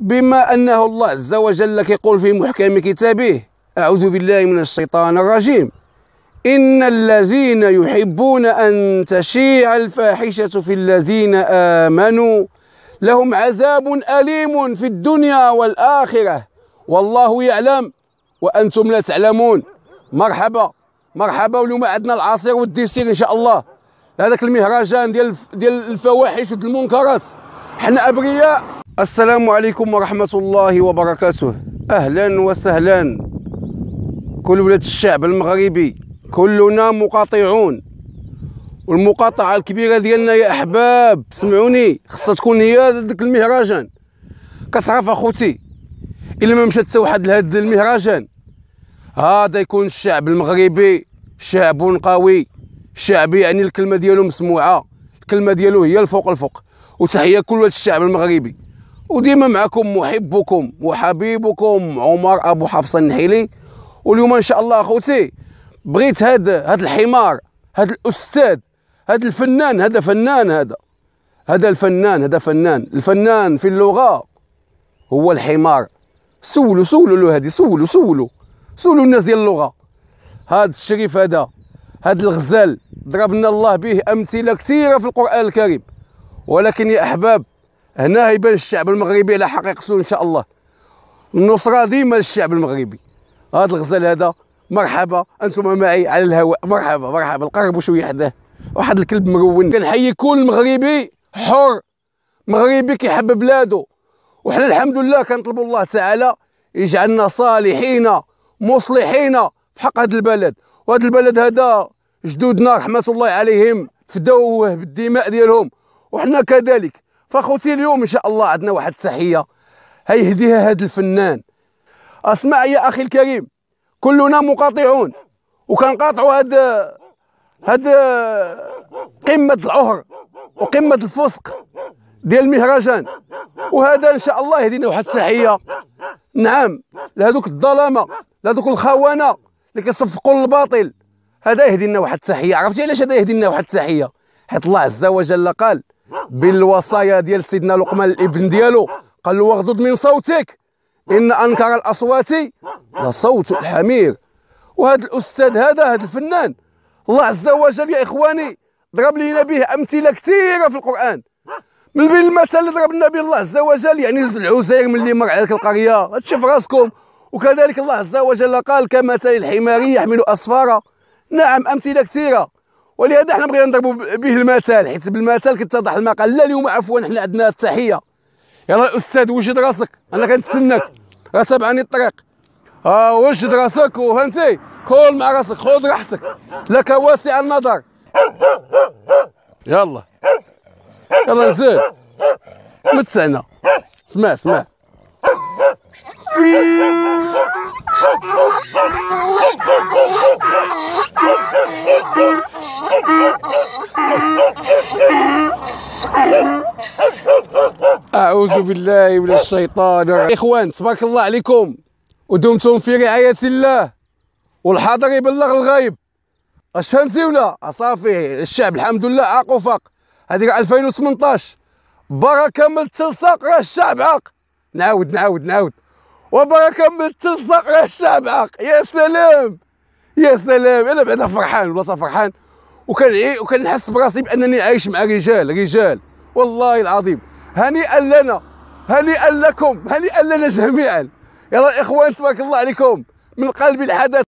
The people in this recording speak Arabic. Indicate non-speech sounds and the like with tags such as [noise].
بما أنه الله عز وجل كيقول في محكم كتابه أعوذ بالله من الشيطان الرجيم إن الذين يحبون أن تشيع الفاحشة في الذين آمنوا لهم عذاب أليم في الدنيا والآخرة والله يعلم وأنتم لا تعلمون مرحبا مرحبا واليوم عندنا العصير والديسير إن شاء الله هذاك المهرجان ديال ديال الفواحش والمنكرات حنا ابرياء السلام عليكم ورحمه الله وبركاته اهلا وسهلا كل ولاد الشعب المغربي كلنا مقاطعون والمقاطعه الكبيره ديالنا يا احباب سمعوني خصها تكون هي ذاك المهرجان كتعرف اخوتي الا ما مشات حتى واحد لهاد المهرجان هذا يكون الشعب المغربي شعب قوي شعب يعني الكلمه ديالو مسموعه الكلمه ديالو هي الفوق الفوق وتحيه كل الشعب المغربي وديما معكم محبكم وحبيبكم عمر ابو حفص النحيلي واليوم ان شاء الله اخوتي بغيت هاد هاد الحمار هاد الاستاذ هاد الفنان هذا فنان هذا هذا الفنان هذا فنان الفنان في اللغه هو الحمار سولوا سولوا له هذه سولوا سولوا سولوا الناس ديال اللغه هاد الشريف هذا هاد الغزال ضربنا الله به امثله كثيره في القران الكريم ولكن يا احباب هنا يبان الشعب المغربي على حقيقته ان شاء الله النصره ديما للشعب المغربي هذا الغزال هذا مرحبا انتم معي على الهواء مرحبا مرحبا قربوا شويه حداه واحد الكلب مرون كنحيي كل مغربي حر مغربي كيحب بلاده وحنا الحمد لله كنطلبوا الله تعالى يجعلنا صالحين مصلحين في حق هذا البلد وهذا البلد هذا جدودنا رحمه الله عليهم فداوه بالدماء ديالهم وحنا كذلك فاخوتي اليوم ان شاء الله عندنا واحد التحيه هيهديها هذا الفنان اسمع يا اخي الكريم كلنا مقاطعون وكنقاطعوا هاد هاد قمه العهر وقمه الفسق ديال المهرجان وهذا ان شاء الله يهدينا واحد التحيه نعم لهذوك الظلامه لهذوك الخونه اللي كيصفقوا للباطل هذا يهدي لنا واحد التحيه عرفتي علاش هذا يهدي لنا واحد التحيه حيت الله عز وجل قال بالوصايا ديال سيدنا لقمان الابن ديالو قال له واغضض من صوتك ان انكر الاصوات لصوت الحمير وهذا الاستاذ هذا هذا الفنان الله عز وجل يا اخواني ضرب لنا به امثله كثيره في القران من بين المثل اللي ضرب لنا به الله عز وجل يعني العزير ملي مر عليك القريه هادشي في راسكم وكذلك الله عز وجل قال كمثل الحمار يحمل اسفارا نعم امثله كثيره ولهذا حنا بغينا نضربوا به المثال حيت بالمثال كيتضح المقال لا اليوم عفوا حنا عندنا التحيه يلا الاستاذ وجد راسك انا كنتسناك راه تابعني الطريق اه وجد راسك وفهمتي كل مع راسك خذ راحتك لك واسع النظر يلا يلا نزيد متسعنا سمع سمع [laughs] أعوذ بالله من الشيطان إخوان تبارك الله عليكم ودمتم في رعاية الله والحاضر يبلغ الغيب اش فهمتيونا صافي الشعب الحمد لله عاق وفاق هذيك 2018 بركه من التلصاق راه الشعب عاق نعاود نعاود نعاود وبركه من التلصاق راه الشعب عاق يا سلام يا سلام انا بعدا فرحان والله فرحان وكان إيه، وكنحس براسي بانني عايش مع رجال رجال والله العظيم هنيئا لنا هنيئا لكم هنيئا لنا جميعا يلا اخوان تبارك الله عليكم من قلب الحدث